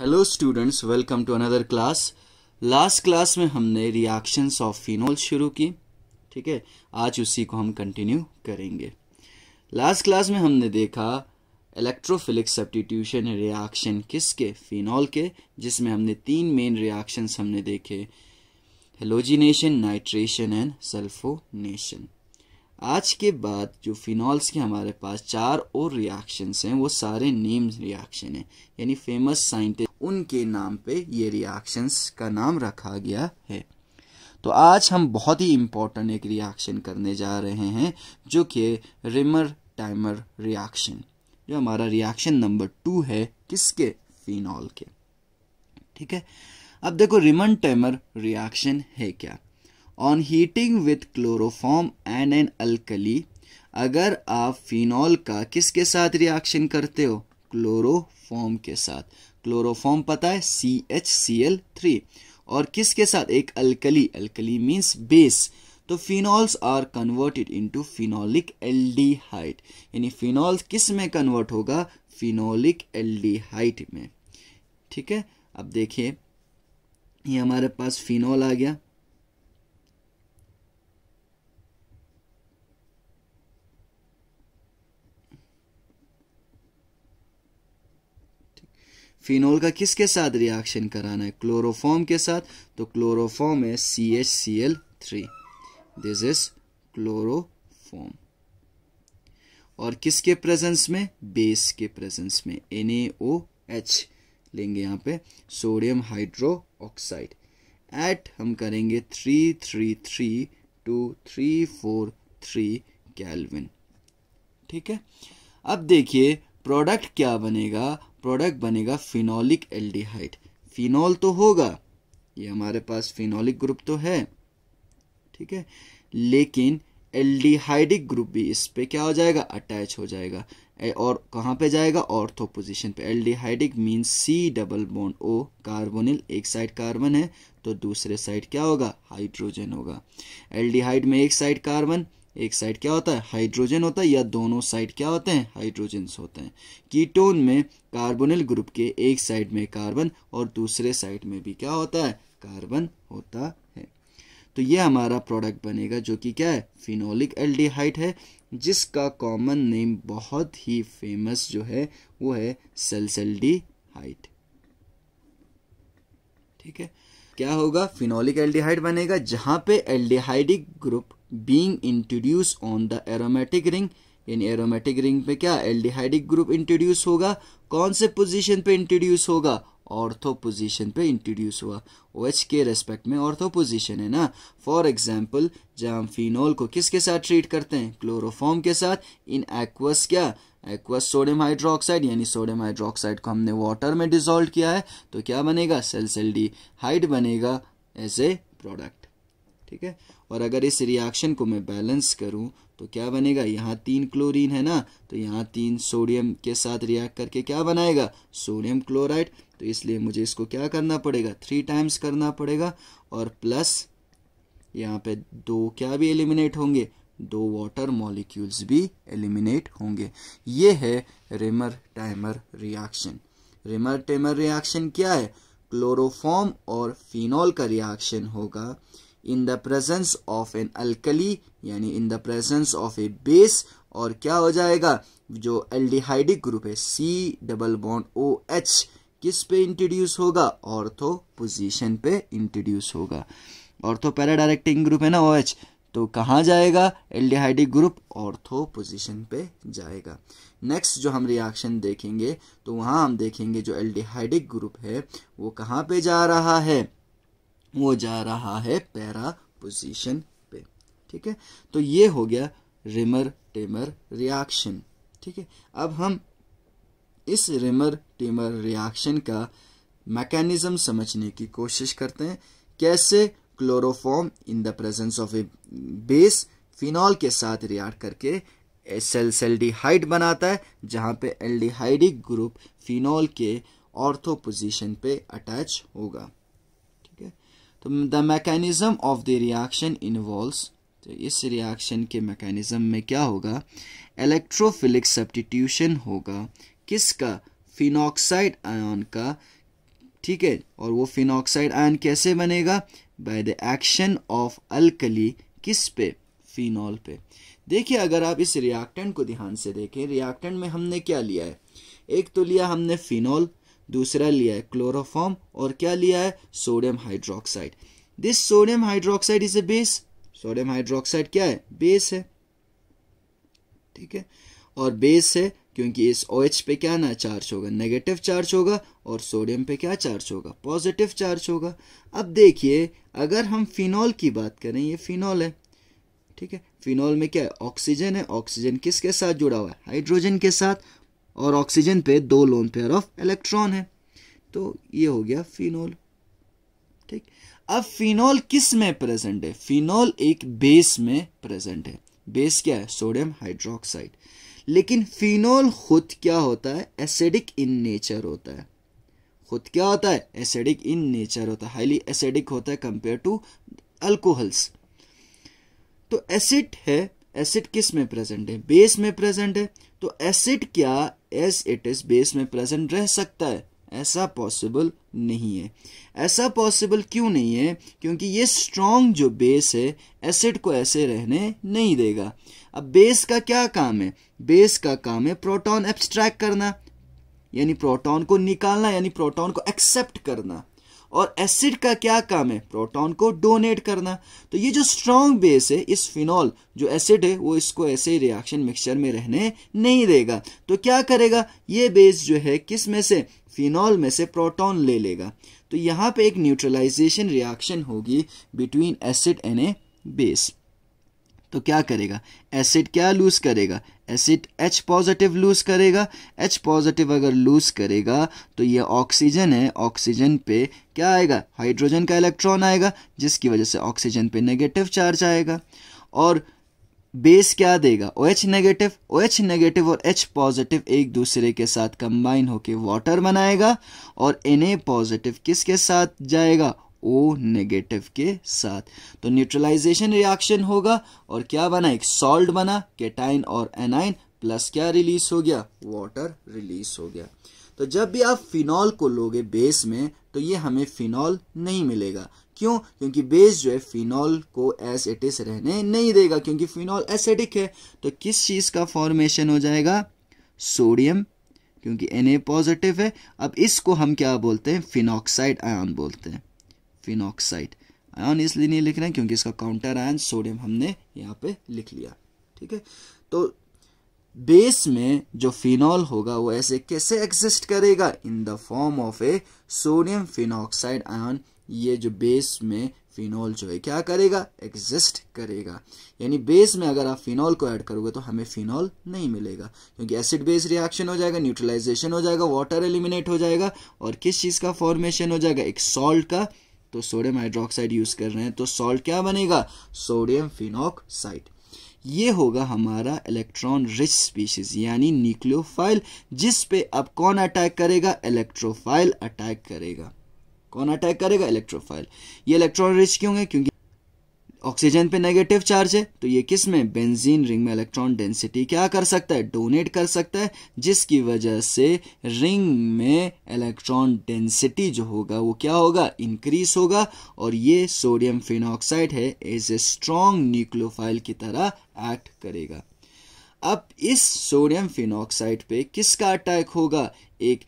Hello students welcome to another class last class में हमने reactions of phenol शुरू की ठीक है आज उसी को हम कंटिन्यू करेंगे लास्ट क्लास में हमने देखा इलेक्ट्रोफिलिक सब्टीट्यूशन रिएक्शन किसके फिनॉल के जिसमें हमने तीन मेन रिएक्शंस हमने देखे हेलोजिनेशन नाइट्रेशन एंड सल्फोनेशन आज के बाद जो फिनॉल्स के हमारे पास चार और रिएक्शंस हैं वो सारे नेम्स रिएक्शन हैं यानी फेमस साइंटिस्ट उनके नाम पे ये रिएक्शंस का नाम रखा गया है तो आज हम बहुत ही इम्पोर्टेंट एक रिएक्शन करने जा रहे हैं जो कि रिमर टाइमर रिएक्शन जो हमारा रिएक्शन नंबर टू है किसके फिनॉल के ठीक है अब देखो रिमन टाइमर रिएक्शन है क्या on heating with chloroform and an alkali अगर आप फिनॉल का किसके साथ रिएक्शन करते हो क्लोरोफॉर्म के साथ क्लोरोफॉर्म पता है C H C L three और किसके साथ एक अल्कली अल्कली मीन्स बेस तो phenols are converted into phenolic aldehyde यानी फिनॉल्स किस में कन्वर्ट होगा फिनोलिक एल्डिहाइड में ठीक है अब देखिए ये हमारे पास फिनॉल आ गया फिनोल का किसके साथ रिएक्शन कराना है क्लोरोफॉर्म के साथ तो क्लोरोफॉर्म है C H C L three this is chloroform और किसके प्रेजेंस में बेस के प्रेजेंस में एन ए ओ एच लेंगे यहां पे सोडियम हाइड्रो ऑक्साइड एट हम करेंगे three three three to three four three kelvin ठीक है अब देखिए प्रोडक्ट क्या बनेगा प्रोडक्ट बनेगा फिनोलिक एल्डिहाइड फिनॉल तो होगा ये हमारे पास फिनोलिक ग्रुप तो है ठीक है लेकिन एल्डिहाइडिक ग्रुप भी इस पर क्या हो जाएगा अटैच हो जाएगा और कहाँ पे जाएगा ऑर्थो पोजीशन पे aldehydic mean C double bond O carbonyl एक साइड कार्बन है तो दूसरे साइड क्या होगा हाइड्रोजन होगा एल्डिहाइड में एक साइड कार्बन एक साइड क्या होता है हाइड्रोजन होता है या दोनों साइड क्या होते हैं हाइड्रोजन्स होते हैं कीटोन में कार्बोनिल ग्रुप के एक साइड में कार्बन और दूसरे साइड में भी क्या होता है कार्बन होता है तो ये हमारा प्रोडक्ट बनेगा जो कि क्या है फिनोलिक एल्डिहाइड है जिसका कॉमन नेम बहुत ही फेमस जो है वो है हाइट ठीक है क्या होगा फिनोलिक एल्डिहाइड बनेगा जहां पे aldehydic group being introduce on the aromatic ring यानी एरोमेटिक रिंग पे क्या एल्डिहाइडिक ग्रुप इंट्रोड्यूस होगा कौन से पोजीशन पे इंट्रोड्यूस होगा ऑर्थो पोजीशन पे इंट्रोड्यूस हुआ ओ OH के रेस्पेक्ट में ऑर्थो पोजीशन है ना फॉर एग्जाम्पल जहाँ हम फिनोल को किसके साथ ट्रीट करते हैं क्लोरोफॉर्म के साथ इन एक्वस क्या एक्वस सोडियम हाइड्रोक्साइड यानी सोडियम हाइड्रोक्साइड को हमने वाटर में डिजोल्व किया है तो क्या बनेगा सेल सेल डी हाइड बनेगा एज ए प्रोडक्ट ठीक है और अगर इस रिएक्शन को मैं बैलेंस करूं तो क्या बनेगा यहाँ तीन क्लोरीन है ना तो यहाँ तीन सोडियम के साथ रिएक्ट करके क्या बनाएगा सोडियम क्लोराइड तो इसलिए मुझे इसको क्या करना पड़ेगा थ्री टाइम्स करना पड़ेगा और प्लस यहाँ पे दो क्या भी एलिमिनेट होंगे दो वाटर मॉलिक्यूल्स भी एलिमिनेट होंगे ये है Reimer Tiemann reaction Reimer Tiemann reaction क्या है क्लोरोफॉर्म और फिनॉल का रिएक्शन होगा in the presence of an alkali यानी in the presence of a base और क्या हो जाएगा जो एल्डिहाइडिक ग्रुप है C double bond O H किस पे इंट्रोड्यूस होगा ऑर्थो पोजीशन पे इंट्रोड्यूस होगा ऑर्थो पैरा डायरेक्टिंग ग्रुप है ना ओ एच तो कहाँ जाएगा एल्डिहाइडिक ग्रुप ऑर्थो पोजीशन पे जाएगा नेक्स्ट जो हम रिएक्शन देखेंगे तो वहाँ हम देखेंगे जो एल्डिहाइडिक ग्रुप है वो कहाँ पे जा रहा है वो जा रहा है पैरा पोजीशन पे ठीक है तो ये हो गया रिमर टेमर रिएक्शन ठीक है अब हम इस रिमर टेमर रिएक्शन का मैकेनिज्म समझने की कोशिश करते हैं कैसे chloroform in the presence of a base phenol के साथ रिएक्ट करके सेल बनाता है जहां पे एल्डिहाइडिक ग्रुप फिनॉल के ऑर्थो पोजीशन पे अटैच होगा तो the mechanism of the reaction involves तो इस रिएक्शन के मैकेनिज़्म में क्या होगा इलेक्ट्रोफिलिक सब्टीट्यूशन होगा किसका फिनॉक्साइड आयन का ठीक है और वो फिनॉक्साइड आयन कैसे बनेगा by the action of alkali किस पे फिनॉल पे देखिए अगर आप इस रिएक्टेंट को ध्यान से देखें रिएक्टेंट में हमने क्या लिया है एक तो लिया हमने फिनॉल दूसरा लिया है क्लोरोफॉर्म और क्या लिया है sodium hydroxide this sodium hydroxide is a base sodium hydroxide क्या है बेस है ठीक है और बेस है क्योंकि इस ओ OH पे क्या ना चार्ज होगा नेगेटिव चार्ज होगा और सोडियम पे क्या चार्ज होगा पॉजिटिव चार्ज होगा अब देखिए अगर हम फिनॉल की बात करें ये फिनॉल है ठीक है फिनॉल में क्या है ऑक्सीजन है ऑक्सीजन किसके साथ जुड़ा हुआ है हाइड्रोजन के साथ और ऑक्सीजन पे दो लोन पेयर ऑफ इलेक्ट्रॉन है तो ये हो गया फिनोल ठीक अब फिनोल किस में प्रेजेंट है फिनोल एक बेस में प्रेजेंट है बेस क्या है सोडियम हाइड्रोक्साइड लेकिन फिनोल खुद क्या होता है एसिडिक इन नेचर होता है खुद क्या होता है एसिडिक इन नेचर होता है हाईली एसिडिक होता है कंपेयर टू अल्कोहल्स तो एसिड है एसिड किस में प्रेजेंट है बेस में प्रेजेंट है तो एसिड क्या एज इट इज बेस में प्रेजेंट रह सकता है ऐसा पॉसिबल नहीं है ऐसा पॉसिबल क्यों नहीं है क्योंकि ये स्ट्रॉन्ग जो बेस है एसिड को ऐसे रहने नहीं देगा अब बेस का क्या काम है बेस का काम है प्रोटॉन एब्स्ट्रैक्ट करना यानी प्रोटॉन को निकालना यानी प्रोटॉन को एक्सेप्ट करना और एसिड का क्या काम है प्रोटॉन को डोनेट करना तो ये जो स्ट्रॉन्ग बेस है इस फिनॉल जो एसिड है वो इसको ऐसे ही रिएक्शन मिक्सचर में रहने नहीं देगा तो क्या करेगा ये बेस जो है किस में से फिनॉल में से प्रोटॉन ले लेगा तो यहाँ पे एक न्यूट्रलाइजेशन रिएक्शन होगी between acid and a base तो क्या करेगा एसिड क्या लूज करेगा एसिड एच पॉजिटिव लूज करेगा एच पॉजिटिव अगर लूज करेगा तो ये ऑक्सीजन है ऑक्सीजन पे क्या आएगा हाइड्रोजन का इलेक्ट्रॉन आएगा जिसकी वजह से ऑक्सीजन पे नेगेटिव चार्ज आएगा और बेस क्या देगा O H negative O H negative और एच पॉजिटिव एक दूसरे के साथ कंबाइन होकर वाटर बनाएगा और एन ए पॉजिटिव किसके साथ जाएगा ओ नेगेटिव के साथ तो न्यूट्रलाइजेशन रिएक्शन होगा और क्या बना एक सॉल्ट बना केटाइन और एनाइन प्लस क्या रिलीज हो गया वाटर रिलीज हो गया तो जब भी आप फिनॉल को लोगे बेस में तो ये हमें फिनॉल नहीं मिलेगा क्यों क्योंकि बेस जो है फिनॉल को एस इट इज रहने नहीं देगा क्योंकि फिनॉल एसिडिक है तो किस चीज़ का फॉर्मेशन हो जाएगा सोडियम क्योंकि एन पॉजिटिव है अब इसको हम क्या बोलते हैं फिनॉक्साइड आयन बोलते हैं फिनॉक्साइड आयन इसलिए नहीं लिख रहे हैं क्योंकि इसका काउंटर आयन सोडियम हमने यहाँ पे लिख लिया ठीक है तो बेस में जो फिनॉल होगा वो ऐसे कैसे एग्जिस्ट करेगा in the form of a sodium phenoxide ion ये जो बेस में फिनॉल जो है क्या करेगा एग्जिस्ट करेगा यानी बेस में अगर आप फिनॉल को ऐड करोगे तो हमें फिनॉल नहीं मिलेगा क्योंकि एसिड बेस रिएक्शन हो जाएगा न्यूट्रलाइजेशन हो जाएगा वाटर एलिमिनेट हो जाएगा और किस चीज़ का फॉर्मेशन हो जाएगा एक सॉल्ट का तो सोडियम हाइड्रोक्साइड यूज कर रहे हैं तो सॉल्ट क्या बनेगा सोडियम फिनोक्साइड ये होगा हमारा इलेक्ट्रॉन रिच स्पीशीज यानी न्यूक्लियोफाइल जिस पे अब कौन अटैक करेगा इलेक्ट्रोफाइल अटैक करेगा कौन अटैक करेगा इलेक्ट्रोफाइल ये इलेक्ट्रॉन रिच क्यों है क्योंकि ऑक्सीजन पे नेगेटिव चार्ज है तो ये किस में बेंजीन रिंग में इलेक्ट्रॉन डेंसिटी क्या कर सकता है डोनेट कर सकता है जिसकी वजह से रिंग में इलेक्ट्रॉन डेंसिटी जो होगा वो क्या होगा इंक्रीज होगा और ये सोडियम फिनोक्साइड है एज ए स्ट्रॉन्ग न्यूक्लोफाइल की तरह एक्ट करेगा अब इस सोडियम फिनोक्साइड पे किसका अटैक होगा एक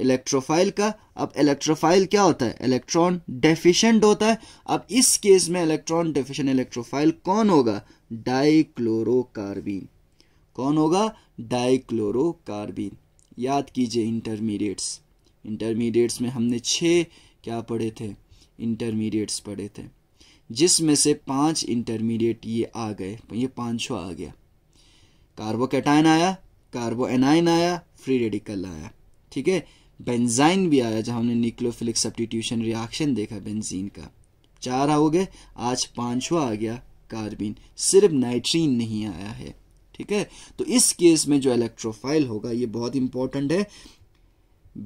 इलेक्ट्रोफाइल का अब इलेक्ट्रोफाइल क्या होता है इलेक्ट्रॉन डेफिशिएंट होता है अब इस केस में इलेक्ट्रॉन डेफिशिएंट इलेक्ट्रोफाइल कौन होगा डाइक्लोरोकार्बिन कौन होगा डाइक्लोरोकार्बिन याद कीजिए इंटरमीडिएट्स इंटरमीडिएट्स में हमने छः क्या पढ़े थे इंटरमीडिएट्स पढ़े थे जिसमें से पांच इंटरमीडिएट ये आ गए ये पांचवा आ गया कार्बोकेटाइन आया कार्बो एनाइन आया फ्री रेडिकल आया ठीक है बेंजाइन भी आया जहाँ हमने न्यूक्लियोफिलिक सब्टीट्यूशन रिएक्शन देखा बेंजीन का चार हो गए आज पांचवा आ गया कार्बिन सिर्फ नाइट्रीन नहीं आया है ठीक है तो इस केस में जो इलेक्ट्रोफाइल होगा ये बहुत इंपॉर्टेंट है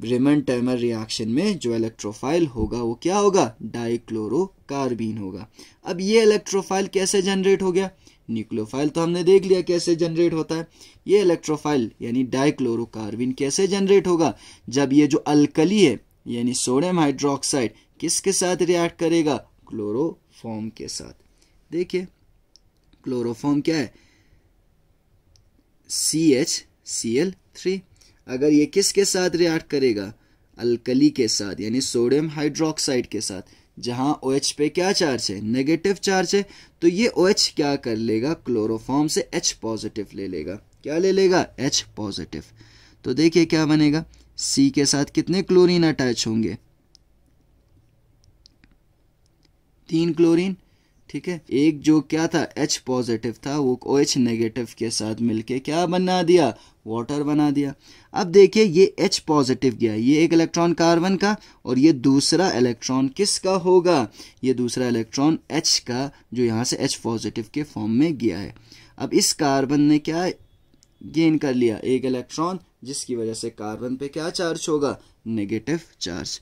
ब्रेमन टर्मर रिएक्शन में जो इलेक्ट्रोफाइल होगा वो क्या होगा डाइक्लोरोकार्बिन होगा अब ये इलेक्ट्रोफाइल कैसे जनरेट हो गया न्यूक्लियोफाइल तो हमने देख लिया कैसे जनरेट होता है ये इलेक्ट्रोफाइल यानी डाइक्लोरोकार्बिन कैसे जनरेट होगा जब ये जो अल्कली है यानी सोडियम हाइड्रोक्साइड किसके साथ रिएक्ट करेगा क्लोरोफॉर्म के साथ देखिए क्लोरोफॉर्म क्या है C H C L three अगर ये किसके साथ रिएक्ट करेगा अल्कली के साथ यानी सोडियम हाइड्रोक्साइड के साथ जहां ओ OH पे क्या चार्ज है नेगेटिव चार्ज है तो ये ओ OH क्या कर लेगा क्लोरोफॉर्म से एच पॉजिटिव ले लेगा क्या ले लेगा एच पॉजिटिव तो देखिए क्या बनेगा सी के साथ कितने क्लोरीन अटैच होंगे तीन क्लोरीन ठीक है एक जो क्या था एच पॉजिटिव था वो ओ एच नेगेटिव के साथ मिलके क्या बना दिया वाटर बना दिया अब देखिए ये एच पॉजिटिव गया ये एक इलेक्ट्रॉन कार्बन का और ये दूसरा इलेक्ट्रॉन किसका होगा ये दूसरा इलेक्ट्रॉन एच का जो यहाँ से एच पॉजिटिव के फॉर्म में गया है अब इस कार्बन ने क्या गेन कर लिया एक इलेक्ट्रॉन जिसकी वजह से कार्बन पे क्या चार्ज होगा नेगेटिव चार्ज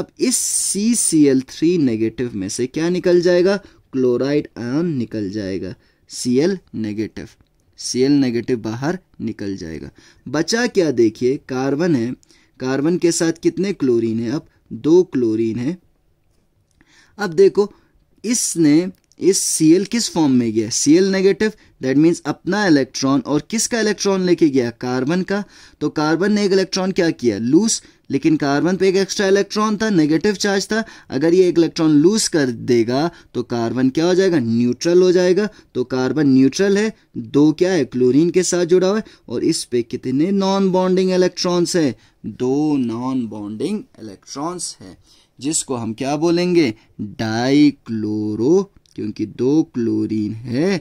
अब इस C C L three negative में से क्या निकल जाएगा क्लोराइड आयन निकल जाएगा C L negative C L negative बाहर निकल जाएगा बचा क्या देखिए कार्बन है कार्बन के साथ कितने क्लोरीन है अब दो क्लोरीन है अब देखो इसने इस सी एल किस फॉर्म में गया C L negative that means अपना इलेक्ट्रॉन और किसका इलेक्ट्रॉन लेके गया कार्बन का तो कार्बन ने एक इलेक्ट्रॉन क्या किया लूज लेकिन कार्बन पे एक एक्स्ट्रा इलेक्ट्रॉन था नेगेटिव चार्ज था अगर ये एक इलेक्ट्रॉन लूज कर देगा तो कार्बन क्या हो जाएगा न्यूट्रल हो जाएगा तो कार्बन न्यूट्रल है दो क्या है क्लोरीन के साथ जुड़ा हुआ है और इस पे कितने नॉन बॉन्डिंग इलेक्ट्रॉन्स है दो नॉन बॉन्डिंग इलेक्ट्रॉन्स है जिसको हम क्या बोलेंगे डाई क्लोरो क्योंकि दो क्लोरीन है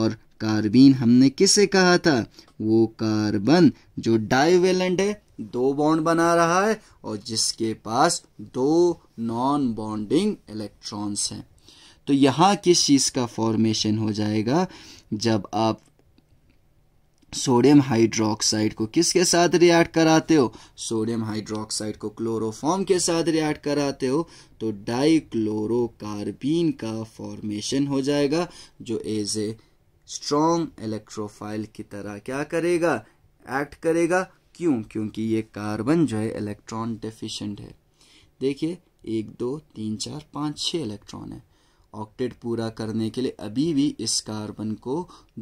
और कार्बीन हमने किसे कहा था वो कार्बन जो डाइवेलेंट है दो बॉन्ड बना रहा है और जिसके पास दो नॉन बॉन्डिंग इलेक्ट्रॉन्स हैं तो यहाँ किस चीज़ का फॉर्मेशन हो जाएगा जब आप सोडियम हाइड्रोक्साइड को किसके साथ रिएक्ट कराते हो सोडियम हाइड्रोक्साइड को क्लोरोफॉर्म के साथ रिएक्ट कराते हो तो डाइक्लोरोकार्बीन का फॉर्मेशन हो जाएगा जो एज ए स्ट्रॉन्ग इलेक्ट्रोफाइल की तरह क्या करेगा एक्ट करेगा क्यों क्योंकि ये कार्बन जो है इलेक्ट्रॉन डेफिशिएंट है देखिए एक दो तीन चार पाँच छः इलेक्ट्रॉन है ऑक्टेट पूरा करने के लिए अभी भी इस कार्बन को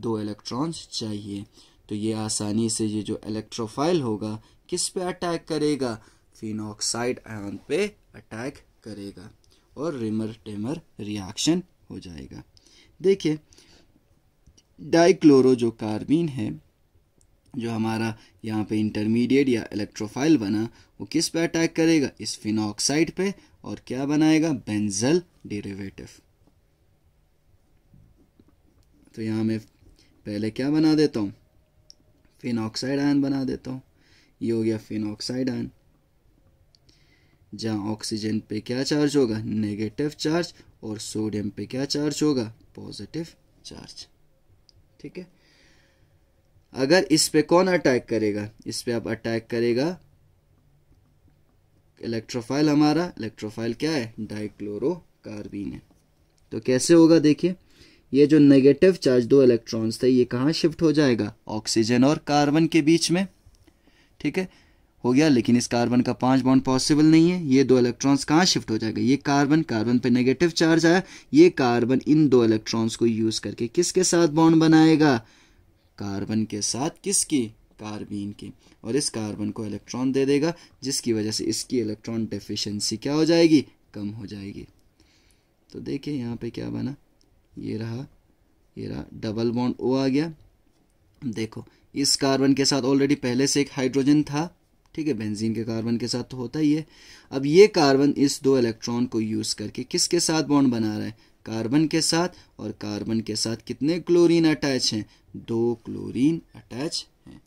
दो इलेक्ट्रॉन्स चाहिए तो ये आसानी से ये जो इलेक्ट्रोफाइल होगा किस पे अटैक करेगा फिनॉक्साइड आयन पे अटैक करेगा और रिमर टेमर रिएक्शन हो जाएगा देखिए डाइक्लोरो जो कार्बीन है जो हमारा यहाँ पे इंटरमीडिएट या इलेक्ट्रोफाइल बना वो किस पे अटैक करेगा इस फिनॉक्साइड पे और क्या बनाएगा बेंजल डेरिवेटिव तो यहाँ मैं पहले क्या बना देता हूँ फिनोक्साइड आयन बना देता हूँ ये हो गया फिनॉक्साइड आयन जहाँ ऑक्सीजन पे क्या चार्ज होगा नेगेटिव चार्ज और सोडियम पे क्या चार्ज होगा पॉजिटिव चार्ज ठीक है अगर इस पे कौन अटैक करेगा इस पे आप अटैक करेगा इलेक्ट्रोफाइल हमारा इलेक्ट्रोफाइल क्या है डाइक्लोरोबीन है तो कैसे होगा देखिए ये जो नेगेटिव चार्ज दो इलेक्ट्रॉन्स थे ये कहाँ शिफ्ट हो जाएगा ऑक्सीजन और कार्बन के बीच में ठीक है हो गया लेकिन इस कार्बन का पांच बॉन्ड पॉसिबल नहीं है ये दो इलेक्ट्रॉन्स कहाँ शिफ्ट हो जाएगा ये कार्बन कार्बन पे नेगेटिव चार्ज आया ये कार्बन इन दो इलेक्ट्रॉन्स को यूज करके किसके साथ बॉन्ड बनाएगा कार्बन के साथ किसकी कार्बीन की और इस कार्बन को इलेक्ट्रॉन दे देगा जिसकी वजह से इसकी इलेक्ट्रॉन डेफिशिएंसी क्या हो जाएगी कम हो जाएगी तो देखिए यहाँ पे क्या बना ये रहा ये रहा डबल बॉन्ड ओ आ गया देखो इस कार्बन के साथ ऑलरेडी पहले से एक हाइड्रोजन था ठीक है बेंजीन के कार्बन के साथ तो होता ही है अब ये कार्बन इस दो इलेक्ट्रॉन को यूज़ करके किसके साथ बॉन्ड बना रहा है कार्बन के साथ और कार्बन के साथ कितने क्लोरीन अटैच हैं दो क्लोरीन अटैच हैं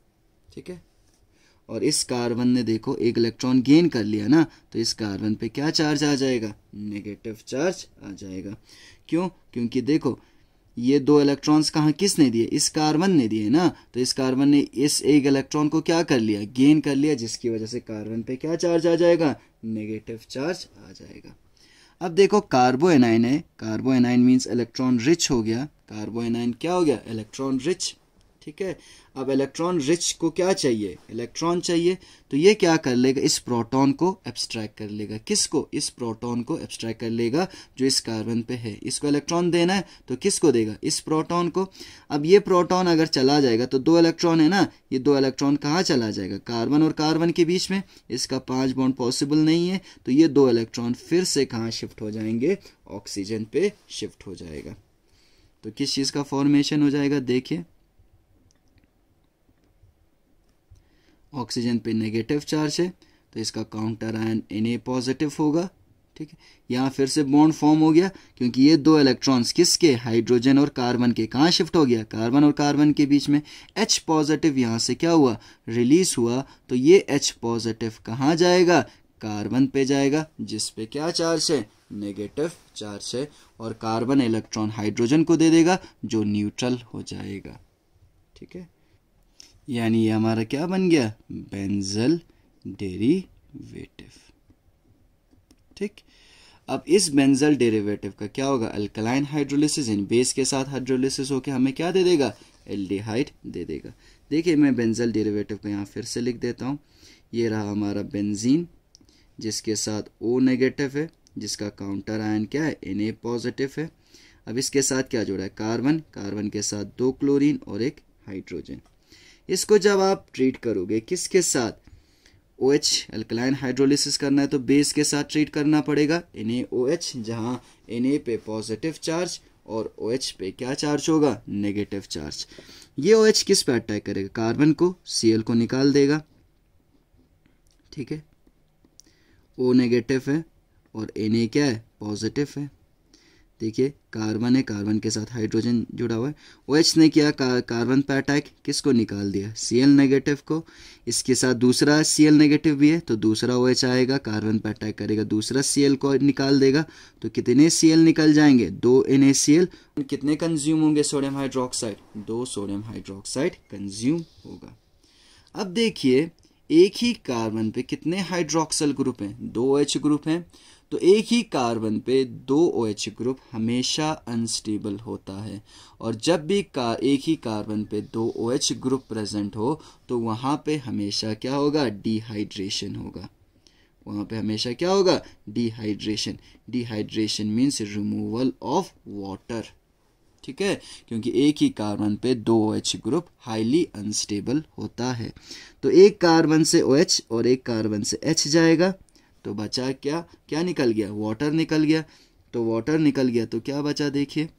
ठीक है और इस कार्बन ने देखो एक इलेक्ट्रॉन गेन कर लिया ना तो इस कार्बन पे क्या चार्ज आ जाएगा नेगेटिव चार्ज आ जाएगा क्यों क्योंकि देखो ये दो इलेक्ट्रॉन्स कहाँ किसने दिए इस कार्बन ने दिए ना तो इस कार्बन ने इस एक इलेक्ट्रॉन को क्या कर लिया गेन कर लिया जिसकी वजह से कार्बन पे क्या चार्ज आ जाएगा नेगेटिव चार्ज आ जाएगा अब देखो कार्बो एनाइन है carbanion means electron rich हो गया कार्बो एनाइन क्या हो गया इलेक्ट्रॉन रिच ठीक है अब इलेक्ट्रॉन रिच को क्या चाहिए इलेक्ट्रॉन चाहिए तो ये क्या कर लेगा इस प्रोटॉन को एब्स्ट्रैक्ट कर लेगा किसको इस प्रोटॉन को एब्स्ट्रैक्ट कर लेगा जो इस कार्बन पे है इसको इलेक्ट्रॉन देना है तो किसको देगा इस प्रोटॉन को अब ये प्रोटॉन अगर चला जाएगा तो दो इलेक्ट्रॉन है ना ये दो इलेक्ट्रॉन कहाँ चला जाएगा कार्बन और कार्बन के बीच में इसका पाँच बॉन्ड पॉसिबल नहीं है तो ये दो इलेक्ट्रॉन फिर से कहाँ शिफ्ट हो जाएंगे ऑक्सीजन पे शिफ्ट हो जाएगा तो किस चीज़ का फॉर्मेशन हो जाएगा देखिए ऑक्सीजन पे नेगेटिव चार्ज है तो इसका काउंटर आयन एन पॉजिटिव होगा ठीक है यहाँ फिर से बॉन्ड फॉर्म हो गया क्योंकि ये दो इलेक्ट्रॉन्स किसके हाइड्रोजन और कार्बन के कहाँ शिफ्ट हो गया कार्बन और कार्बन के बीच में H पॉजिटिव यहाँ से क्या हुआ रिलीज हुआ तो ये H पॉजिटिव कहाँ जाएगा कार्बन पे जाएगा जिस पे क्या चार्ज है नेगेटिव चार्ज है और कार्बन इलेक्ट्रॉन हाइड्रोजन को दे देगा जो न्यूट्रल हो जाएगा ठीक है यानी ये हमारा क्या बन गया बेंजल डेरीवेटिव ठीक अब इस बेंजल डेरिवेटिव का क्या होगा अल्कलाइन हाइड्रोलिसिस इन बेस के साथ हाइड्रोलिसिस होकर हमें क्या दे देगा एल्डिहाइड दे देगा देखिए मैं बेंजल डेरिवेटिव को यहाँ फिर से लिख देता हूँ ये रहा हमारा बेंजीन जिसके साथ ओ नेगेटिव है जिसका काउंटर आयन क्या है एन ए पॉजिटिव है अब इसके साथ क्या जोड़ा है कार्बन कार्बन के साथ दो क्लोरीन और एक हाइड्रोजन इसको जब आप ट्रीट करोगे किसके साथ ओ एच एल्कलाइन हाइड्रोलिसिस करना है तो बेस के साथ ट्रीट करना पड़ेगा एन ए ओ एच जहाँ एन ए पे पॉजिटिव चार्ज और ओ एच पे क्या चार्ज होगा नेगेटिव चार्ज ये ओ एच किस पे अटैक करेगा कार्बन को सी एल को निकाल देगा ठीक है ओ नेगेटिव है और एन ए क्या है पॉजिटिव है देखिए कार्बन है कार्बन के साथ हाइड्रोजन जुड़ा हुआ है ओ OH ने किया कार्बन पर अटैक किसको निकाल दिया सी एल नेगेटिव को इसके साथ दूसरा सी नेगेटिव भी है तो दूसरा ओ OH आएगा कार्बन पर अटैक करेगा दूसरा सी एल को निकाल देगा तो कितने सी निकल जाएंगे दो एन ए सी एल कितने कंज्यूम होंगे सोडियम हाइड्रोक्साइड दो सोडियम हाइड्रोक्साइड कंज्यूम होगा अब देखिए एक ही कार्बन पे कितने हाइड्रोक्सल ग्रुप हैं दो एच ग्रुप हैं तो एक ही कार्बन पे दो ओ एच ग्रुप हमेशा अनस्टेबल होता है और जब भी का एक ही कार्बन पे दो ओ एच ग्रुप प्रेजेंट हो तो वहाँ पे हमेशा क्या होगा डिहाइड्रेशन होगा वहाँ पे हमेशा क्या होगा dehydration dehydration means removal of water ठीक है क्योंकि एक ही कार्बन पे दो O OH group highly unstable होता है तो एक कार्बन से ओ OH और एक कार्बन से एच जाएगा तो बचा क्या क्या निकल गया वाटर निकल गया तो वाटर निकल गया तो क्या बचा देखिए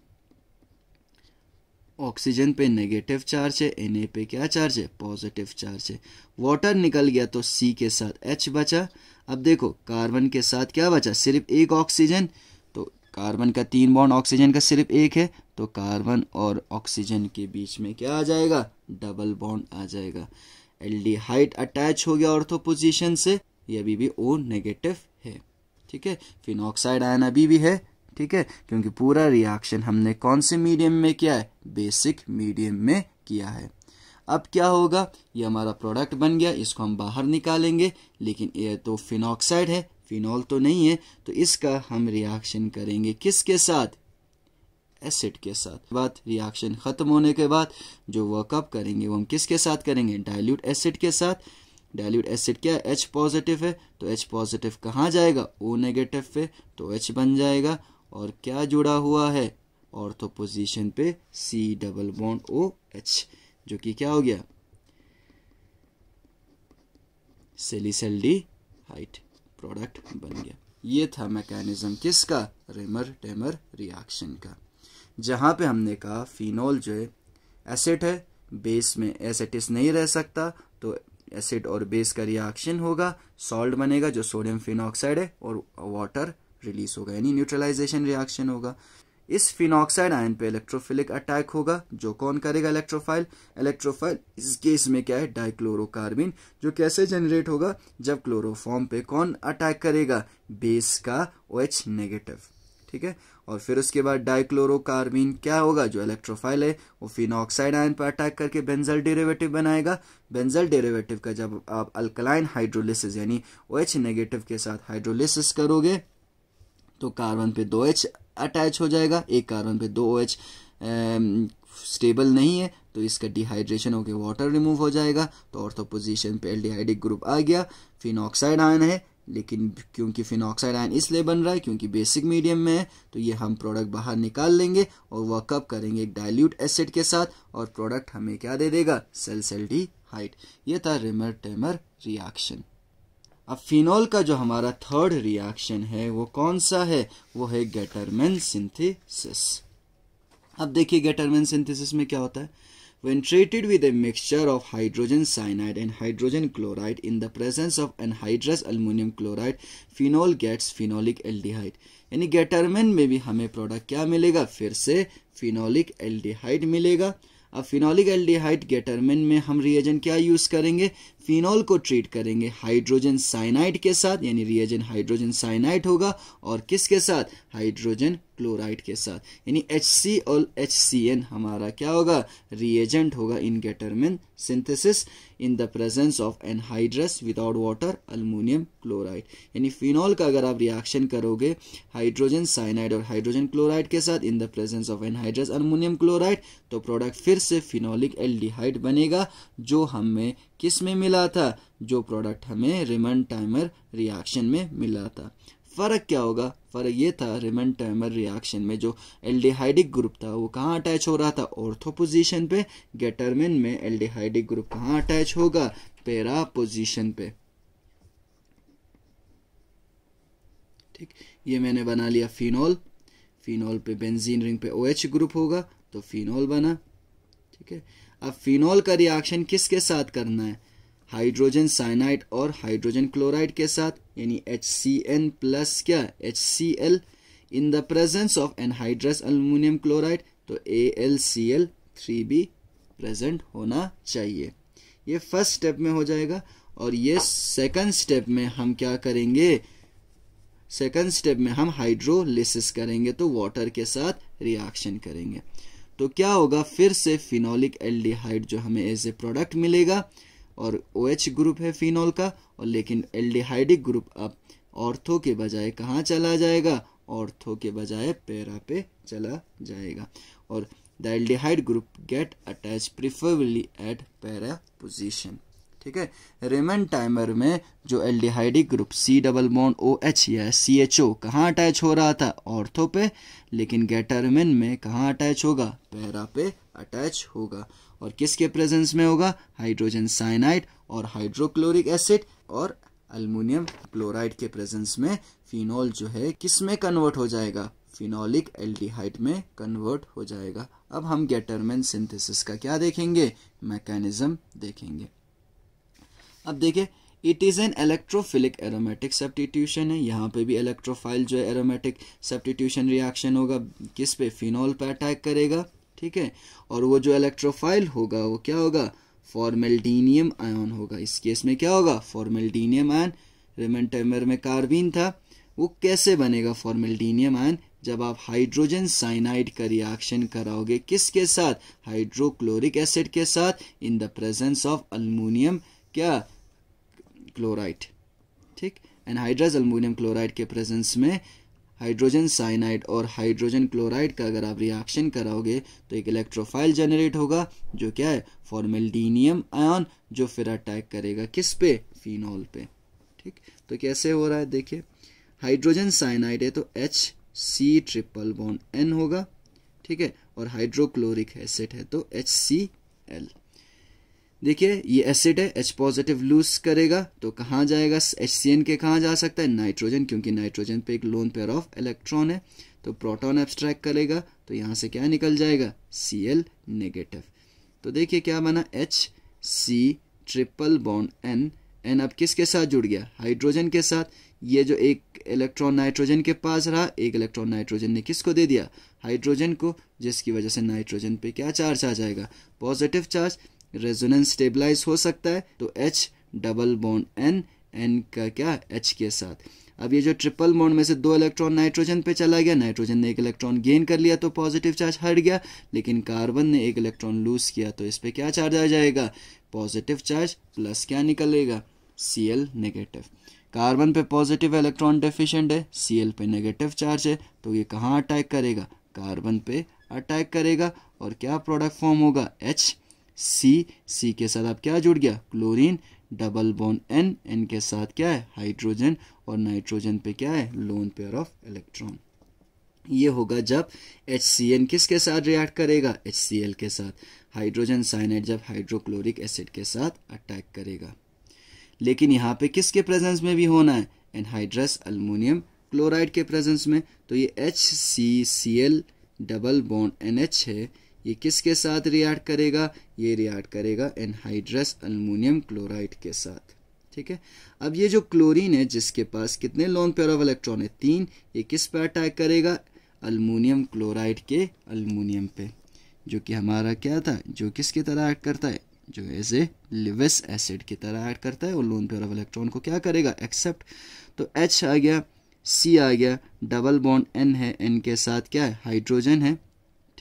ऑक्सीजन पे नेगेटिव चार्ज है एन पे क्या चार्ज है पॉजिटिव चार्ज है वाटर निकल गया तो सी के साथ एच बचा अब देखो कार्बन के साथ क्या बचा सिर्फ एक ऑक्सीजन तो कार्बन का तीन बॉन्ड ऑक्सीजन का सिर्फ एक है तो कार्बन और ऑक्सीजन के बीच में क्या आ जाएगा डबल बॉन्ड आ जाएगा एल्डिहाइड अटैच हो गया ऑर्थो पोजीशन से ये अभी भी ओ नेगेटिव है ठीक है फिनॉक्साइड आयन अभी भी है ठीक है क्योंकि पूरा रिएक्शन हमने कौन से मीडियम में किया है बेसिक मीडियम में किया है अब क्या होगा ये हमारा प्रोडक्ट बन गया इसको हम बाहर निकालेंगे लेकिन ये तो फिनॉक्साइड है फिनॉल तो नहीं है तो इसका हम रिएक्शन करेंगे किसके साथ एसिड के साथ बाद रिएक्शन ख़त्म होने के बाद जो वर्कअप करेंगे वो हम किसके साथ करेंगे डायल्यूट एसिड के साथ डायल्यूट एसिड क्या है एच पॉजिटिव है तो एच पॉजिटिव कहाँ जाएगा ओ नेगेटिव पे तो एच बन जाएगा और क्या जुड़ा हुआ है ऑर्थो पोजिशन पे C double bond O H जो कि क्या हो गया सेलिसल डी हाइट प्रोडक्ट बन गया ये था मैकेनिज्म किसका रेमर टेमर रिएक्शन का जहाँ पे हमने कहा फिनॉल जो है एसिड है बेस में एसेटिस नहीं रह सकता तो एसिड और बेस का रिएक्शन होगा सॉल्ट बनेगा जो सोडियम फिनॉक्साइड है और वाटर रिलीज होगा यानी न्यूट्रलाइजेशन रिएक्शन होगा इस फिनॉक्साइड आयन पे इलेक्ट्रोफिलिक अटैक होगा जो कौन करेगा इलेक्ट्रोफाइल इलेक्ट्रोफाइल इस केस में क्या है डाइक्लोरोकार्बिन जो कैसे जनरेट होगा जब क्लोरोफॉर्म पे कौन अटैक करेगा बेस का ओ एच नेगेटिव ठीक है और फिर उसके बाद डाइक्लोरोकार्बिन क्या होगा जो इलेक्ट्रोफाइल है वो फिनोक्साइड आयन पर अटैक करके बेंजल डेरिवेटिव बनाएगा बेंजल डेरिवेटिव का जब आप अल्कलाइन हाइड्रोलिसिस यानी ओ एच नेगेटिव के साथ हाइड्रोलिसिस करोगे तो कार्बन पे दो एच अटैच हो जाएगा एक कार्बन पे दो ओ एच स्टेबल नहीं है तो इसका डिहाइड्रेशन होकर वाटर रिमूव हो जाएगा तो ऑर्थोपोजिशन पे एल ग्रुप आ गया ऑक्साइड आयन है लेकिन क्योंकि फिनॉक्साइड आयन इसलिए बन रहा है क्योंकि बेसिक मीडियम में है तो ये हम प्रोडक्ट बाहर निकाल लेंगे और वर्कअप करेंगे एक डायल्यूट एसिड के साथ और प्रोडक्ट हमें क्या दे देगा सेल सेल डी हाइट ये था रिमर टेमर रिएक्शन अब फिनॉल का जो हमारा थर्ड रिएक्शन है वो कौन सा है वो है गेटरमेन सिंथेसिस अब देखिए गेटरमेन सिंथेसिस में क्या होता है When treated with a mixture of hydrogen cyanide and hydrogen chloride in the presence of anhydrous aluminum chloride, phenol gets phenolic aldehyde. यानी गेटरमेन में भी हमें प्रोडक्ट क्या मिलेगा फिर से फिनोलिक एल्डिहाइड मिलेगा अब फिनोलिक एल्डिहाइड गेटरमेन में हम रिएजेंट क्या यूज़ करेंगे फिनॉल को ट्रीट करेंगे हाइड्रोजन साइनाइड के साथ यानी रिएजेंट हाइड्रोजन साइनाइड होगा और किसके साथ हाइड्रोजन क्लोराइड के साथ यानी एच और एच हमारा क्या होगा रिएजेंट होगा in Gattermann synthesis in the presence of anhydrous without water aluminium chloride यानी फिनॉल का अगर आप रिएक्शन करोगे हाइड्रोजन साइनाइड और हाइड्रोजन क्लोराइड के साथ in the presence of anhydrous aluminium chloride तो प्रोडक्ट फिर से फिनॉलिक एल्डिहाइड बनेगा जो हमें किस में मिला था जो प्रोडक्ट हमें रिमन टाइमर रिएक्शन में मिला था फ़र्क क्या होगा फ़र्क ये था रिमन टाइमर रिएक्शन में जो एल्डिहाइडिक ग्रुप था वो कहाँ अटैच हो रहा था ऑर्थो पोजीशन पे गेटरमिन में एल्डिहाइडिक ग्रुप कहाँ अटैच होगा पेरा पोजीशन पे ठीक ये मैंने बना लिया फिनॉल फिनॉल पे बेंजीन रिंग पे ओएच OH ग्रुप होगा तो फिनॉल बना ठीक है अब फिनॉल का रिएक्शन किसके साथ करना है हाइड्रोजन साइनाइड और हाइड्रोजन क्लोराइड के साथ यानी एच सी एन प्लस क्या H C L in the presence of anhydrous aluminium chloride तो A L C L three be present होना चाहिए ये फर्स्ट स्टेप में हो जाएगा और ये सेकंड स्टेप में हम क्या करेंगे सेकंड स्टेप में हम हाइड्रोलिसिस करेंगे तो वाटर के साथ रिएक्शन करेंगे तो क्या होगा फिर से फिनोलिक एल्डिहाइड जो हमें एज ए प्रोडक्ट मिलेगा और ओ OH ग्रुप है फिनोल का और लेकिन एल्डिहाइडिक ग्रुप अब ऑर्थो के बजाय कहाँ चला जाएगा ऑर्थो के बजाय पैरा पे चला जाएगा और the aldehyde group get attach preferably at para position ठीक है रेमन टाइमर में जो aldehydic group C double bond O H या सी एच ओ कहाँ अटैच हो रहा था ऑर्थो पे लेकिन गैटरमिन में कहाँ अटैच होगा पैरा पे अटैच होगा और किसके प्रेजेंस में होगा हाइड्रोजन साइनाइड और हाइड्रोक्लोरिक एसिड और अल्मोनियम क्लोराइड के प्रेजेंस में फिनॉल जो है किस में कन्वर्ट हो जाएगा फिनॉलिक एल्डिहाइड में कन्वर्ट हो जाएगा अब हम गैटरमैन सिंथेसिस का क्या देखेंगे मैकेनिज्म देखेंगे अब देखिए it is an electrophilic aromatic substitution है यहाँ पे भी इलेक्ट्रोफाइल जो है एरोमेटिक सब्टीट्यूशन रिएक्शन होगा किस पे फिनॉल पे अटैक करेगा ठीक है और वो जो इलेक्ट्रोफाइल होगा वो क्या होगा फॉर्मेल्डीनियम आयन होगा इस केस में क्या होगा फॉर्मेल्डीनियम आयन रेमेंटेमर टेमर में कार्बिन था वो कैसे बनेगा फॉर्मेल्डीनियम आयन जब आप हाइड्रोजन साइनाइड का रिएक्शन कराओगे किसके साथ हाइड्रोक्लोरिक एसिड के साथ in the presence of aluminium क्या क्लोराइड ठीक एनहाइड्राज अल्मोनियम क्लोराइड के प्रेजेंस में हाइड्रोजन साइनाइड और हाइड्रोजन क्लोराइड का अगर आप रिएक्शन कराओगे तो एक इलेक्ट्रोफाइल जनरेट होगा जो क्या है फॉर्मेलडीनियम आयन जो फिर अटैक करेगा किस पे फिनॉल पे ठीक तो कैसे हो रहा है देखिए हाइड्रोजन साइनाइड है तो H C triple bond N होगा ठीक है और हाइड्रोक्लोरिक एसिड है तो एच सी एल देखिए ये एसिड है एच पॉजिटिव लूज करेगा तो कहाँ जाएगा एच सी एन के कहाँ जा सकता है नाइट्रोजन क्योंकि नाइट्रोजन पे एक लोन पेयर ऑफ इलेक्ट्रॉन है तो प्रोटॉन एब्स्ट्रैक्ट करेगा तो यहाँ से क्या निकल जाएगा सी एल नेगेटिव तो देखिए क्या बना H C triple bond N N अब किसके साथ जुड़ गया हाइड्रोजन के साथ ये जो एक इलेक्ट्रॉन नाइट्रोजन के पास रहा एक इलेक्ट्रॉन नाइट्रोजन ने किसको दे दिया हाइड्रोजन को जिसकी वजह से नाइट्रोजन पे क्या चार्ज आ जाएगा पॉजिटिव चार्ज रेजोनेंस स्टेबलाइज हो सकता है तो H double bond N N का क्या एच के साथ अब ये जो ट्रिपल बॉन्ड में से दो इलेक्ट्रॉन नाइट्रोजन पे चला गया नाइट्रोजन ने एक इलेक्ट्रॉन गेन कर लिया तो पॉजिटिव चार्ज हट गया लेकिन कार्बन ने एक इलेक्ट्रॉन लूज किया तो इस पर क्या चार्ज आ जाएगा पॉजिटिव चार्ज प्लस क्या निकलेगा सी एल नेगेटिव कार्बन पे पॉजिटिव इलेक्ट्रॉन डेफिशिएंट है सी एल पे नेगेटिव चार्ज है तो ये कहाँ अटैक करेगा कार्बन पे अटैक करेगा और क्या प्रोडक्ट फॉर्म होगा एच सी सी के साथ आप क्या जुड़ गया chlorine double bond N N के साथ क्या है हाइड्रोजन और नाइट्रोजन पे क्या है लोन पेयर ऑफ इलेक्ट्रॉन ये होगा जब एच सी एन किसके साथ रिएक्ट करेगा एच सी एल के साथ हाइड्रोजन साइनाइड जब हाइड्रोक्लोरिक एसिड के साथ अटैक करेगा लेकिन यहाँ पे किसके प्रेजेंस में भी होना है एनहाइड्रस अल्मोनियम क्लोराइड के प्रेजेंस में तो ये H C C L double bond N H है ये किसके साथ रिएक्ट करेगा ये रिएक्ट करेगा एनहाइड्रस अल्मोनियम क्लोराइड के साथ ठीक है अब ये जो क्लोरीन है जिसके पास कितने लोन पेयर ऑफ इलेक्ट्रॉन है तीन ये किस पे अटैक करेगा अल्मोनियम क्लोराइड के अल्मोनियम पे जो कि हमारा क्या था जो किसके तरह ऐड करता है जो एज ए लिविस एसिड की तरह ऐड करता है और लोन पेयर ऑफ इलेक्ट्रॉन को क्या करेगा एक्सेप्ट तो एच आ गया सी आ गया डबल बॉन्ड एन है एन के साथ क्या है हाइड्रोजन है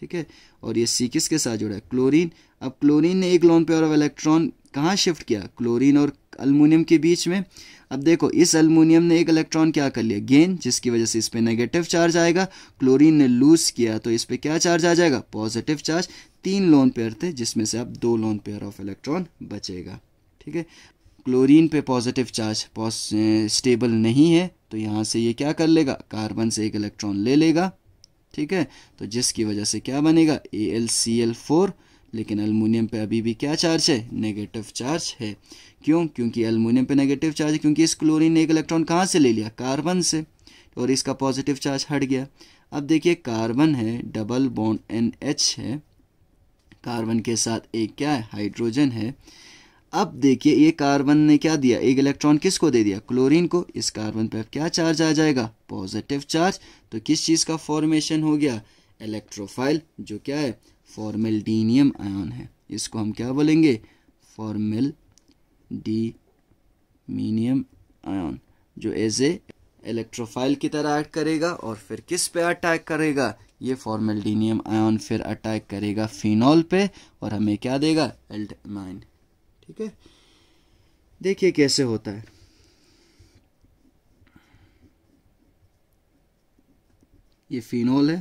ठीक है और ये सी किसके साथ जुड़ा है क्लोरीन अब क्लोरीन ने एक लोन पेयर ऑफ इलेक्ट्रॉन कहाँ शिफ्ट किया क्लोरीन और अल्मोनियम के बीच में अब देखो इस अल्मोनियम ने एक इलेक्ट्रॉन क्या कर लिया गेन जिसकी वजह से इस पर नेगेटिव चार्ज आएगा क्लोरीन ने लूज किया तो इस पर क्या चार्ज आ जाएगा पॉजिटिव चार्ज तीन लोन पेयर थे जिसमें से अब दो लोन पेयर ऑफ इलेक्ट्रॉन बचेगा ठीक है क्लोरीन पे पॉजिटिव चार्ज स्टेबल नहीं है तो यहाँ से ये क्या कर लेगा कार्बन से एक इलेक्ट्रॉन ले लेगा ठीक है तो जिसकी वजह से क्या बनेगा A L C L four लेकिन अल्मोनियम पे अभी भी क्या चार्ज है नेगेटिव चार्ज है क्यों क्योंकि अल्मोनियम पे नेगेटिव चार्ज है क्योंकि इस क्लोरीन ने एक इलेक्ट्रॉन कहाँ से ले लिया कार्बन से और इसका पॉजिटिव चार्ज हट गया अब देखिए कार्बन है डबल बॉन्ड एन एच है कार्बन के साथ एक क्या है हाइड्रोजन है अब देखिए ये कार्बन ने क्या दिया एक इलेक्ट्रॉन किसको दे दिया क्लोरीन को इस कार्बन पर क्या चार्ज आ जाएगा पॉजिटिव चार्ज तो किस चीज़ का फॉर्मेशन हो गया इलेक्ट्रोफाइल जो क्या है डीनियम आयन है इसको हम क्या बोलेंगे फॉर्मेल डी मीनियम आयन जो एज ए इलेक्ट्रोफाइल की तरह एक्ट करेगा और फिर किस पे अटैक करेगा ये डीनियम आयन फिर अटैक करेगा फिनॉल पे और हमें क्या देगा एल्डमाइन ठीक है देखिए कैसे होता है ये फिनोल है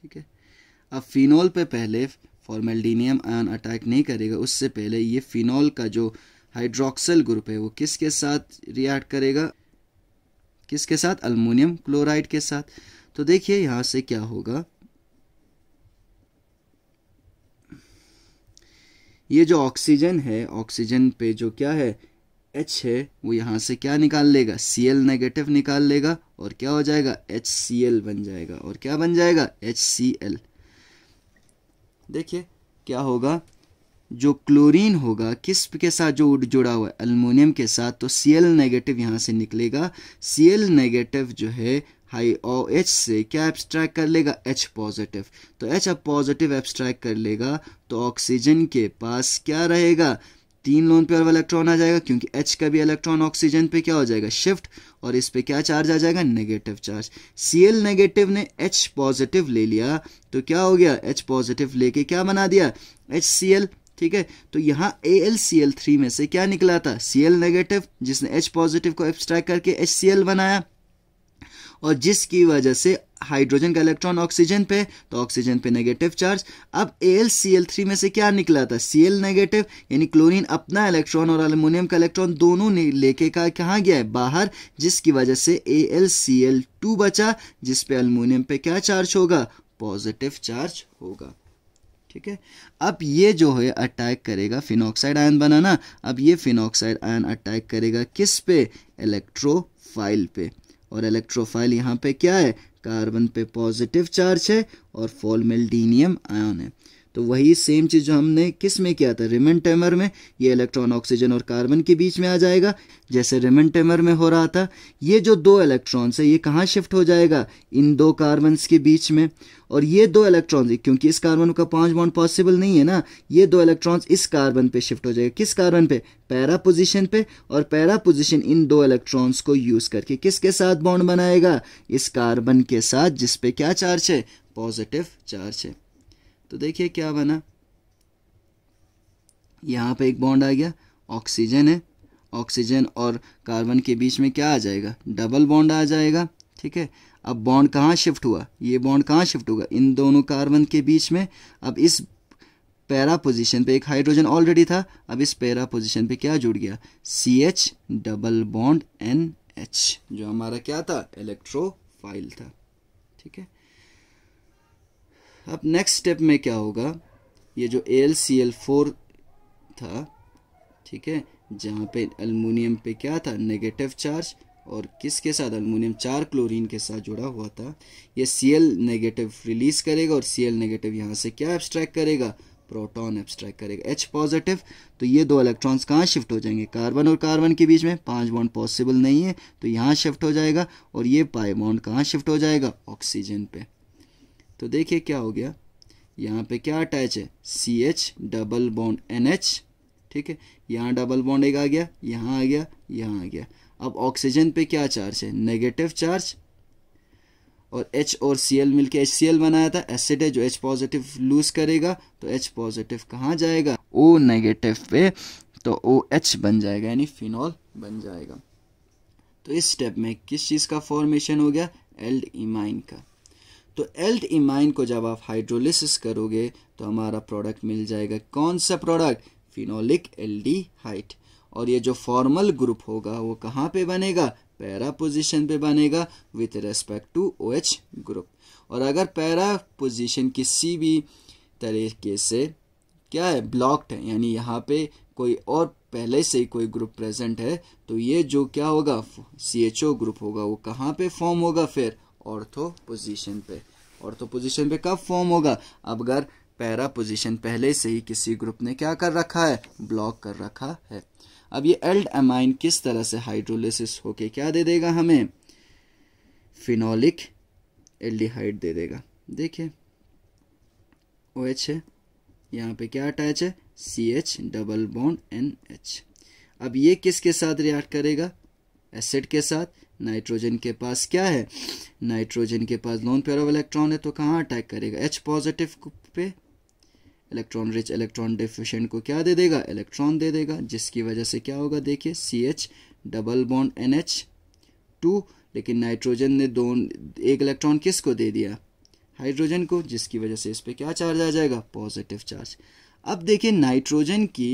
ठीक है अब फिनोल पे पहले फॉर्मेल्डीनियम आयन अटैक नहीं करेगा उससे पहले ये फिनोल का जो हाइड्रोक्सल ग्रुप है वो किसके साथ रिएक्ट करेगा किसके साथ अल्मोनियम क्लोराइड के साथ तो देखिए यहाँ से क्या होगा ये जो ऑक्सीजन है ऑक्सीजन पे जो क्या है एच है वो यहाँ से क्या निकाल लेगा सी एल नेगेटिव निकाल लेगा और क्या हो जाएगा एच सी एल बन जाएगा और क्या बन जाएगा एच सी एल देखिए क्या होगा जो क्लोरीन होगा किस के साथ जो जुड़ा हुआ है अल्मोनियम के साथ तो सी एल नेगेटिव यहाँ से निकलेगा सी एल नेगेटिव जो है हाई ओ एच से क्या एब्स्ट्रैक कर लेगा एच पॉजिटिव तो एच अब पॉजिटिव एब्स्ट्रैक कर लेगा तो ऑक्सीजन के पास क्या रहेगा तीन लोन पेयर वाला इलेक्ट्रॉन आ जाएगा क्योंकि एच का भी इलेक्ट्रॉन ऑक्सीजन पे क्या हो जाएगा शिफ्ट और इस पे क्या चार्ज आ जाएगा negative charge C L negative ने एच पॉजिटिव ले लिया तो क्या हो गया एच पॉजिटिव लेके क्या बना दिया एच सी एल ठीक है तो यहाँ A L C L three में से क्या निकला था सी एल नेगेटिव जिसने एच पॉजिटिव को एब्सट्रैक्ट करके एच सी एल बनाया और जिसकी वजह से हाइड्रोजन का इलेक्ट्रॉन ऑक्सीजन पे तो ऑक्सीजन पे नेगेटिव चार्ज अब एल सी एल थ्री में से क्या निकला था सी एल नेगेटिव यानी क्लोरीन अपना इलेक्ट्रॉन और एल्यूमिनियम का इलेक्ट्रॉन दोनों ने लेके का कहाँ गया है बाहर जिसकी वजह से A L C L two बचा जिसपे एल्यूमिनियम पे क्या चार्ज होगा पॉजिटिव चार्ज होगा ठीक है अब ये जो है अटैक करेगा फिनॉक्साइड आयन बनाना अब ये फिनॉक्साइड आयन अटैक करेगा किस पे इलेक्ट्रोफाइल पे और इलेक्ट्रोफाइल यहाँ पे क्या है कार्बन पे पॉजिटिव चार्ज है और फॉलमेल्डीनियम आयन है तो वही सेम चीज़ जो हमने किस में किया था रिमन टेमर में ये इलेक्ट्रॉन ऑक्सीजन और कार्बन के बीच में आ जाएगा जैसे रिमन टेमर में हो रहा था ये जो दो इलेक्ट्रॉन्स है ये कहाँ शिफ्ट हो जाएगा इन दो कार्बन्स के बीच में और ये दो इलेक्ट्रॉन्स क्योंकि इस कार्बन का पांच बॉन्ड पॉसिबल नहीं है ना ये दो इलेक्ट्रॉन्स इस कार्बन पे शिफ्ट हो जाएगा किस कार्बन पे पैरा पोजिशन पे और पैरा पोजिशन इन दो इलेक्ट्रॉन्स को यूज करके किसके साथ बॉन्ड बनाएगा इस कार्बन के साथ जिसपे क्या चार्ज है पॉजिटिव चार्ज है तो देखिए क्या बना यहाँ पे एक बॉन्ड आ गया ऑक्सीजन है ऑक्सीजन और कार्बन के बीच में क्या आ जाएगा डबल बॉन्ड आ जाएगा ठीक है अब बॉन्ड कहाँ शिफ्ट हुआ ये बॉन्ड कहाँ शिफ्ट होगा इन दोनों कार्बन के बीच में अब इस पैरा पोजीशन पे एक हाइड्रोजन ऑलरेडी था अब इस पैरा पोजीशन पे क्या जुड़ गया C H double bond N H जो हमारा क्या था इलेक्ट्रोफाइल था ठीक है अब नेक्स्ट स्टेप में क्या होगा ये जो एल सी एल फोर था ठीक है जहाँ पे अल्मोनियम पे क्या था नेगेटिव चार्ज और किसके साथ अल्मोनियम चार क्लोरीन के साथ जुड़ा हुआ था ये सी एल नेगेटिव रिलीज करेगा और सी एल नेगेटिव यहाँ से क्या एब्स्ट्रैक्ट करेगा प्रोटॉन एब्स्ट्रैक्ट करेगा एच पॉजिटिव तो ये दो इलेक्ट्रॉन्स कहाँ शिफ्ट हो जाएंगे कार्बन और कार्बन के बीच में पांच बॉन्ड पॉसिबल नहीं है तो यहाँ शिफ्ट हो जाएगा और ये पाई बॉन्ड कहाँ शिफ्ट हो जाएगा ऑक्सीजन पे तो देखिए क्या हो गया यहाँ पे क्या अटैच है C H double bond N H ठीक है यहाँ डबल बॉन्ड एक आ गया यहाँ आ गया यहाँ आ गया अब ऑक्सीजन पे क्या चार्ज है नेगेटिव चार्ज और एच और सी एल मिलके एच सी एल बनाया था एसिड है जो एच पॉजिटिव लूज करेगा तो एच पॉजिटिव कहाँ जाएगा ओ नेगेटिव पे तो ओ एच बन जाएगा यानी फिनॉल बन जाएगा तो इस स्टेप में किस चीज़ का फॉर्मेशन हो गया एल्ड इमाइन का तो एल्ट इमाइन को जब आप हाइड्रोलिसिस करोगे तो हमारा प्रोडक्ट मिल जाएगा कौन सा प्रोडक्ट फिनोलिक एल्डिहाइड और ये जो फॉर्मल ग्रुप होगा वो कहाँ पे बनेगा पैरा पोजीशन पे बनेगा with respect to O H group और अगर पैरा पोजीशन किसी भी तरीके से क्या है ब्लॉक्ड है यानी यहाँ पे कोई और पहले से ही कोई ग्रुप प्रेजेंट है तो ये जो क्या होगा सी एच ओ ग्रुप होगा वो कहाँ पे फॉर्म होगा फिर ऑर्थो पोजिशन पे ऑर्थो पोजिशन पे कब फॉर्म होगा अब अगर पैरा पोजिशन पहले से ही किसी ग्रुप ने क्या कर रखा है ब्लॉक कर रखा है अब ये एल्ड अमाइन किस तरह से हाइड्रोलिसिस होके क्या दे देगा हमें फिनोलिक एल्डिहाइड दे देगा देखिए ओ एच है यहाँ पे क्या अटैच है C H double bond N H अब ये किसके साथ रिएक्ट करेगा एसिड के साथ नाइट्रोजन के पास क्या है नाइट्रोजन के पास लोन पेयर ऑफ इलेक्ट्रॉन है तो कहाँ अटैक करेगा एच पॉजिटिव पे इलेक्ट्रॉन रिच इलेक्ट्रॉन डिफिशेंट को क्या दे देगा इलेक्ट्रॉन दे देगा जिसकी वजह से क्या होगा देखिए C H double bond N H two लेकिन नाइट्रोजन ने दो एक इलेक्ट्रॉन किस को दे दिया हाइड्रोजन को जिसकी वजह से इस पर क्या चार्ज आ जाएगा पॉजिटिव चार्ज अब देखिए नाइट्रोजन की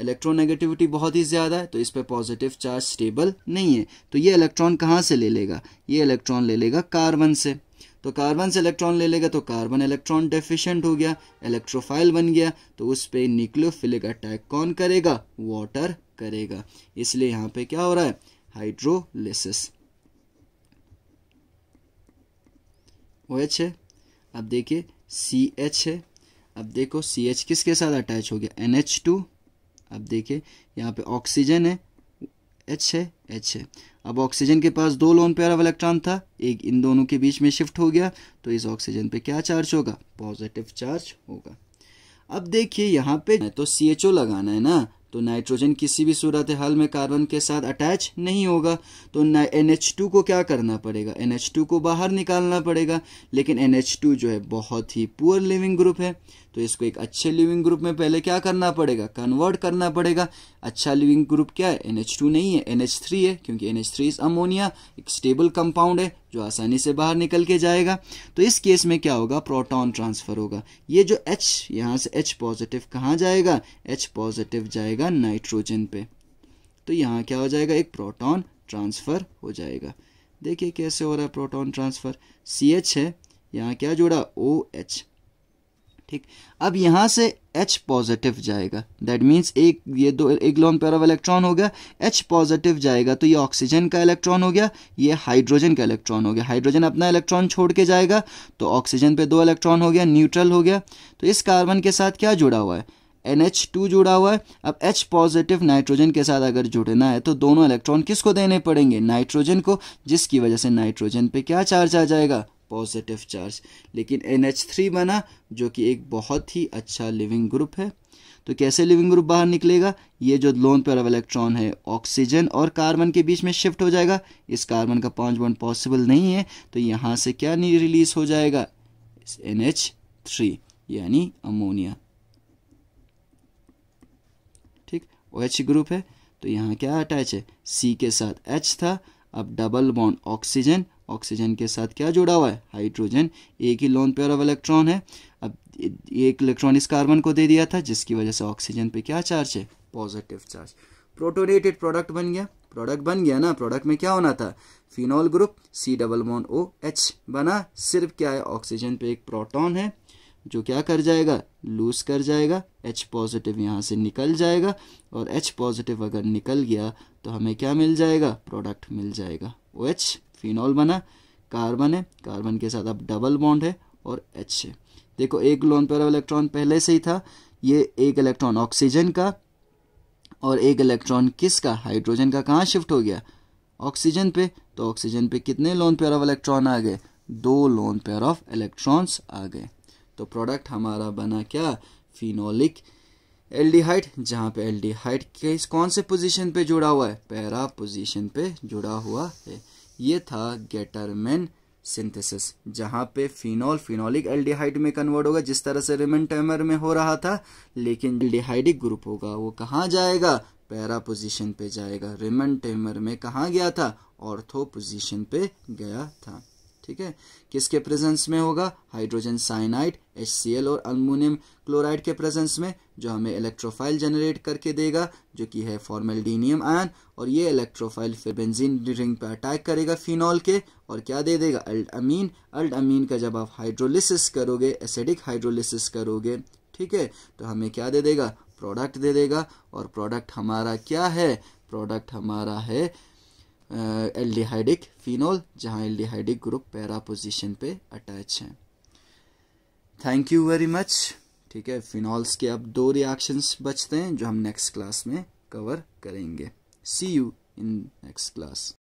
इलेक्ट्रोनेगेटिविटी बहुत ही ज़्यादा है तो इस पर पॉजिटिव चार्ज स्टेबल नहीं है तो ये इलेक्ट्रॉन कहाँ से ले लेगा ये इलेक्ट्रॉन ले लेगा कार्बन से तो कार्बन से इलेक्ट्रॉन ले लेगा तो कार्बन इलेक्ट्रॉन डेफिशिएंट हो गया इलेक्ट्रोफाइल बन गया तो उस पर न्यूक्लियोफिलिक अटैक कौन करेगा वाटर करेगा इसलिए यहाँ पे क्या हो रहा है हाइड्रोलिसिस ओएच है अब देखिए सी एच है अब देखो सी एच किसके साथ अटैच हो गया एन एच टू अब देखिए यहाँ पे ऑक्सीजन है एच है एच है अब ऑक्सीजन के पास दो लोन पेयर ऑफ इलेक्ट्रॉन था एक इन दोनों के बीच में शिफ्ट हो गया तो इस ऑक्सीजन पे क्या चार्ज होगा पॉजिटिव चार्ज होगा अब देखिए यहाँ पे तो सी लगाना है ना तो नाइट्रोजन किसी भी सूरत हाल में कार्बन के साथ अटैच नहीं होगा तो एन एच टू को क्या करना पड़ेगा एन एच टू को बाहर निकालना पड़ेगा लेकिन एन एच टू जो है बहुत ही पुअर लिविंग ग्रुप है तो इसको एक अच्छे लिविंग ग्रुप में पहले क्या करना पड़ेगा कन्वर्ट करना पड़ेगा अच्छा लिविंग ग्रुप क्या है एन एच टू नहीं है एन एच थ्री है क्योंकि N H three is ammonia एक स्टेबल कंपाउंड है जो आसानी से बाहर निकल के जाएगा तो इस केस में क्या होगा प्रोटॉन ट्रांसफ़र होगा ये जो एच यहाँ से एच पॉजिटिव कहाँ जाएगा एच पॉजिटिव जाएगा नाइट्रोजन पे तो यहाँ क्या हो जाएगा एक प्रोटॉन ट्रांसफ़र हो जाएगा देखिए कैसे हो रहा है प्रोटॉन ट्रांसफ़र सी एच है यहाँ क्या जुड़ा ओ OH. एच ठीक अब यहाँ से H पॉजिटिव जाएगा दैट मीन्स एक ये दो एक लॉन्ग पेयर ऑफ इलेक्ट्रॉन हो गया H पॉजिटिव जाएगा तो ये ऑक्सीजन का इलेक्ट्रॉन हो गया ये हाइड्रोजन का इलेक्ट्रॉन हो गया हाइड्रोजन अपना इलेक्ट्रॉन छोड़ के जाएगा तो ऑक्सीजन पे दो इलेक्ट्रॉन हो गया न्यूट्रल हो गया तो इस कार्बन के साथ क्या जुड़ा हुआ है एन जुड़ा हुआ है अब H पॉजिटिव नाइट्रोजन के साथ अगर जुड़ना है तो दोनों इलेक्ट्रॉन किसको देने पड़ेंगे नाइट्रोजन को जिसकी वजह से नाइट्रोजन पे क्या चार्ज आ जाएगा पॉजिटिव चार्ज लेकिन एन थ्री बना जो कि एक बहुत ही अच्छा लिविंग ग्रुप है तो कैसे लिविंग ग्रुप बाहर निकलेगा ये जो लोन पैरव इलेक्ट्रॉन है ऑक्सीजन और कार्बन के बीच में शिफ्ट हो जाएगा इस कार्बन का पांच बॉन्ड पॉसिबल नहीं है तो यहाँ से क्या नहीं रिलीज हो जाएगा एन एच थ्री यानी अमोनिया ठीक ओ एच ग्रुप है तो यहाँ क्या अटैच है सी के साथ एच था अब डबल बॉन्ड ऑक्सीजन ऑक्सीजन के साथ क्या जुड़ा हुआ है हाइड्रोजन एक ही लोन पेयर ऑफ इलेक्ट्रॉन है अब एक इलेक्ट्रॉन इस कार्बन को दे दिया था जिसकी वजह से ऑक्सीजन पे क्या चार्ज है पॉजिटिव चार्ज प्रोटोनेटेड प्रोडक्ट बन गया प्रोडक्ट बन गया ना प्रोडक्ट में क्या होना था phenol group C double one O H बना सिर्फ क्या है ऑक्सीजन पे एक प्रोटॉन है जो क्या कर जाएगा लूज कर जाएगा एच पॉजिटिव यहाँ से निकल जाएगा और एच पॉजिटिव अगर निकल गया तो हमें क्या मिल जाएगा प्रोडक्ट मिल जाएगा ओ OH फिनॉल बना कार्बन है कार्बन के साथ अब डबल बॉन्ड है और एच है देखो एक लोन पर इलेक्ट्रॉन पहले से ही था ये एक इलेक्ट्रॉन ऑक्सीजन का और एक इलेक्ट्रॉन किसका हाइड्रोजन का कहाँ शिफ्ट हो गया ऑक्सीजन पे तो ऑक्सीजन पे कितने लोन पेयर ऑफ इलेक्ट्रॉन आ गए दो लोन पेयर ऑफ इलेक्ट्रॉन्स आ गए तो प्रोडक्ट हमारा बना क्या फिनोलिक एल्डिहाइड जहाँ पे एल्डिहाइड के कौन से पोजीशन पे जुड़ा हुआ है पैरा पोजीशन पे जुड़ा हुआ है ये था गेटरमेन सिंथेसिस जहां पे फिनॉल फिनॉलिक एल्डिहाइड में कन्वर्ट होगा जिस तरह से रिमन टेमर में हो रहा था लेकिन एल्डिहाइडिक ग्रुप होगा वो कहाँ जाएगा पैरा पोजीशन पे जाएगा रिमन टेमर में कहाँ गया था ऑर्थो पोजीशन पे गया था ठीक है किसके प्रेजेंस में होगा हाइड्रोजन साइनाइड एच और अल्मोनियम क्लोराइड के प्रेजेंस में जो हमें इलेक्ट्रोफाइल जनरेट करके देगा जो कि है फॉर्मेलडीनियम आयन और ये इलेक्ट्रोफाइल फिर बेंजीन रिंग पर अटैक करेगा फिनॉल के और क्या दे देगा अल्ड अमीन अल्ड अमीन का जब आप हाइड्रोलिसिस करोगे एसिडिक हाइड्रोलिसिस करोगे ठीक है तो हमें क्या दे देगा प्रोडक्ट दे देगा और प्रोडक्ट हमारा क्या है प्रोडक्ट हमारा है एल्डिहाइडिक फिनोल जहाँ एल्डिहाइडिक ग्रुप पैरा पोजिशन पे अटैच हैं थैंक यू वेरी मच ठीक है फिनॉल्स के अब दो रिएक्शंस बचते हैं जो हम नेक्स्ट क्लास में कवर करेंगे see you in next class